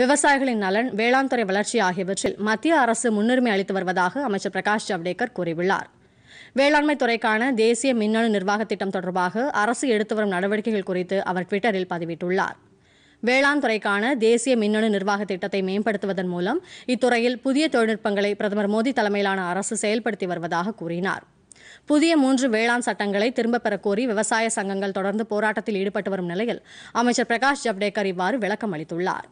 விவசாயிகளின் நலன் வேளாண் துறை வளர்ச்சி ஆகியவற்றில் மத்திய அரசு முன்னுரிமை அளித்து வருவதாக அமைச்சர் பிரகாஷ் ஜவடேகர் கூறியுள்ளார் வேளாண்மை துறைக்கான தேசிய மின்னணு நிர்வாக திட்டம் தொடர்பாக அரசு எடுத்து வரும் நடவடிக்கைகள் குறித்து அவர் ட்விட்டரில் பதிவிட்டுள்ளார் வேளாண் துறைக்கான தேசிய மின்னணு நிர்வாக திட்டத்தை மேம்படுத்துவதன் மூலம் இத்துறையில் புதிய தொழில்நுட்பங்களை பிரதமர் மோடி தலைமையிலான அரசு செயல்படுத்தி வருவதாக கூறினார் புதிய மூன்று வேளாண் சட்டங்களை திரும்பப் கோரி விவசாய சங்கங்கள் தொடர்ந்து போராட்டத்தில் ஈடுபட்டு வரும் நிலையில் அமைச்சர் பிரகாஷ் ஜவ்டேகர் இவ்வாறு விளக்கம் அளித்துள்ளாா்